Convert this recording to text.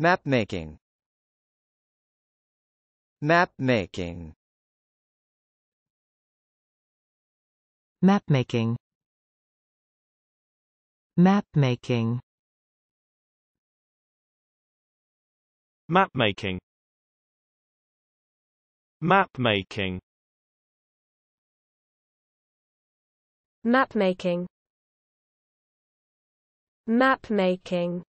Map making. Map making. Map making. Map making. Map making. Map making. Map making.